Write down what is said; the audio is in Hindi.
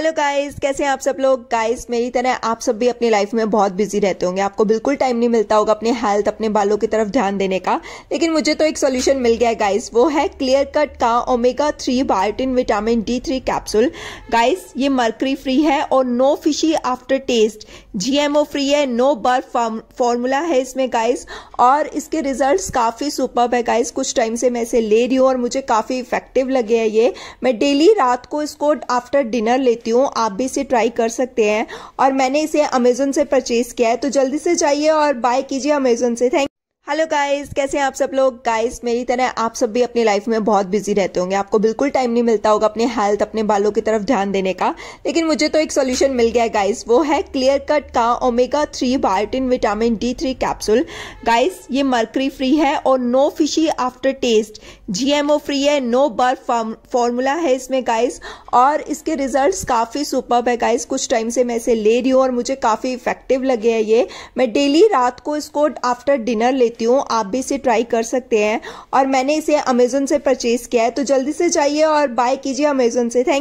हेलो गाइस कैसे हैं आप सब लोग गाइस मेरी तरह आप सब भी अपनी लाइफ में बहुत बिजी रहते होंगे आपको बिल्कुल टाइम नहीं मिलता होगा अपने हेल्थ अपने बालों की तरफ ध्यान देने का लेकिन मुझे तो एक सोल्यूशन मिल गया है गाइस वो है क्लियर कट का omega three biotin vitamin D three capsule guys ये मर्करी फ्री है और no fishy after taste GMO free है नो बर्फ फॉर्मूला है इसमें गाइस और इसके रिजल्ट काफ़ी सुपर है गाइस कुछ टाइम से मैं इसे ले रही हूँ और मुझे काफ़ी इफेक्टिव लगे है ये मैं डेली रात को इसको आफ्टर डिनर लेती करती हूँ आप भी इसे ट्राई कर सकते हैं और मैंने इसे अमेजोन से परचेज़ किया है तो जल्दी से जाइए और बाय कीजिए अमेजोन से थैंक हेलो गाइस कैसे हैं आप सब लोग गाइस मेरी तरह आप सब भी अपनी लाइफ में बहुत बिजी रहते होंगे आपको बिल्कुल टाइम नहीं मिलता होगा अपने हेल्थ अपने बालों की तरफ ध्यान देने का लेकिन मुझे तो एक सॉल्यूशन मिल गया है गाइस वो है क्लियर कट का omega three biotin vitamin D three capsule guys ये मर्करी फ्री है और no fishy after taste GMO free है नो बर्फ फॉर्मूला है इसमें गाइस और इसके रिजल्ट काफ़ी सुपर है गाइस कुछ टाइम से मैं इसे ले रही हूँ और मुझे काफ़ी इफेक्टिव लगे है ये मैं डेली रात को इसको आफ्टर डिनर लेती देती हूँ आप भी इसे ट्राई कर सकते हैं और मैंने इसे अमेजोन से परचेज़ किया है तो जल्दी से जाइए और बाय कीजिए अमेजोन से थैंक